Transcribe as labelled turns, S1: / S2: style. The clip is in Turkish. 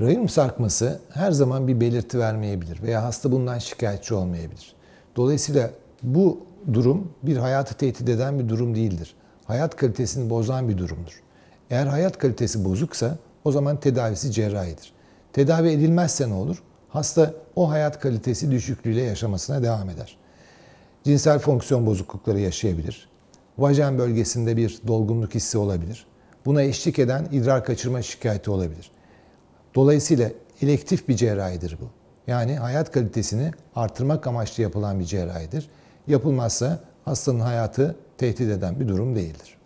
S1: Rahim sarkması her zaman bir belirti vermeyebilir veya hasta bundan şikayetçi olmayabilir. Dolayısıyla bu durum bir hayatı tehdit eden bir durum değildir. Hayat kalitesini bozan bir durumdur. Eğer hayat kalitesi bozuksa o zaman tedavisi cerrahidir. Tedavi edilmezse ne olur? Hasta o hayat kalitesi düşüklüğüyle yaşamasına devam eder. Cinsel fonksiyon bozuklukları yaşayabilir. Vajen bölgesinde bir dolgunluk hissi olabilir. Buna eşlik eden idrar kaçırma şikayeti olabilir. Dolayısıyla elektif bir cerrahidir bu. Yani hayat kalitesini artırmak amaçlı yapılan bir cerrahidir. Yapılmazsa hastanın hayatı tehdit eden bir durum değildir.